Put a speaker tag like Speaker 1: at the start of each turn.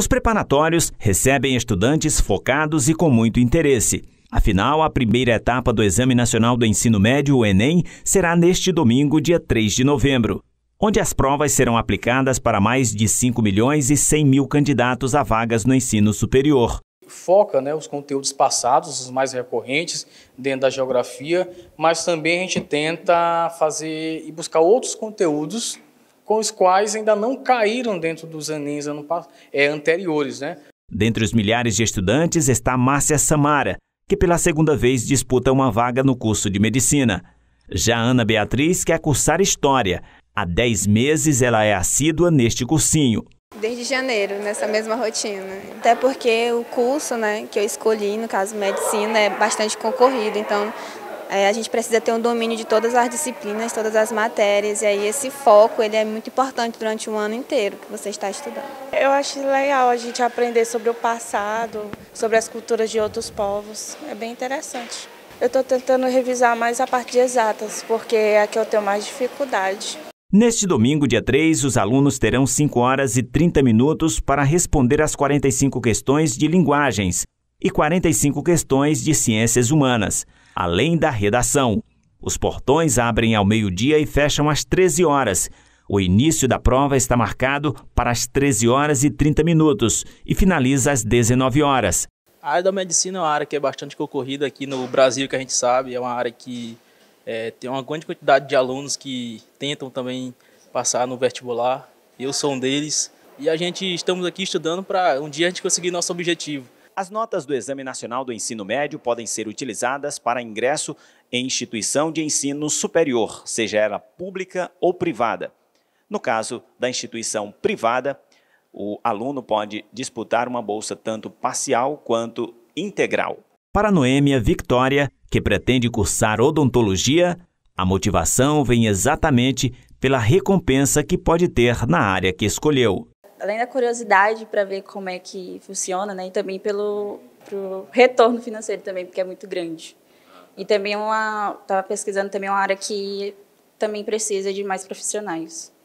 Speaker 1: Os preparatórios recebem estudantes focados e com muito interesse. Afinal, a primeira etapa do Exame Nacional do Ensino Médio, o Enem, será neste domingo, dia 3 de novembro, onde as provas serão aplicadas para mais de 5 milhões e 100 mil candidatos a vagas no ensino superior.
Speaker 2: Foca né, os conteúdos passados, os mais recorrentes dentro da geografia, mas também a gente tenta fazer e buscar outros conteúdos com os quais ainda não caíram dentro dos ANINs ano, é, anteriores. Né?
Speaker 1: Dentre os milhares de estudantes está Márcia Samara, que pela segunda vez disputa uma vaga no curso de medicina. Já Ana Beatriz quer cursar História. Há 10 meses ela é assídua neste cursinho.
Speaker 2: Desde janeiro, nessa mesma rotina. Até porque o curso né, que eu escolhi, no caso medicina, é bastante concorrido, então é, a gente precisa ter um domínio de todas as disciplinas, todas as matérias, e aí esse foco ele é muito importante durante o ano inteiro que você está estudando. Eu acho legal a gente aprender sobre o passado, sobre as culturas de outros povos, é bem
Speaker 1: interessante.
Speaker 2: Eu estou tentando revisar mais a parte de exatas, porque é a que eu tenho mais dificuldade.
Speaker 1: Neste domingo, dia 3, os alunos terão 5 horas e 30 minutos para responder às 45 questões de linguagens e 45 questões de ciências humanas além da redação. Os portões abrem ao meio-dia e fecham às 13 horas. O início da prova está marcado para as 13 horas e 30 minutos e finaliza às 19 horas. A área da medicina é uma área que é bastante concorrida aqui no Brasil, que a gente sabe, é uma área que é, tem uma grande quantidade de alunos que tentam também passar no vestibular. Eu sou um deles. E a gente estamos aqui estudando para um dia a gente conseguir nosso objetivo. As notas do Exame Nacional do Ensino Médio podem ser utilizadas para ingresso em instituição de ensino superior, seja ela pública ou privada. No caso da instituição privada, o aluno pode disputar uma bolsa tanto parcial quanto integral. Para Noêmia Victoria, que pretende cursar odontologia, a motivação vem exatamente pela recompensa que pode ter na área que escolheu
Speaker 2: além da curiosidade para ver como é que funciona, né? E também pelo retorno financeiro também, porque é muito grande. E também uma, estava pesquisando também uma área que também precisa de mais profissionais.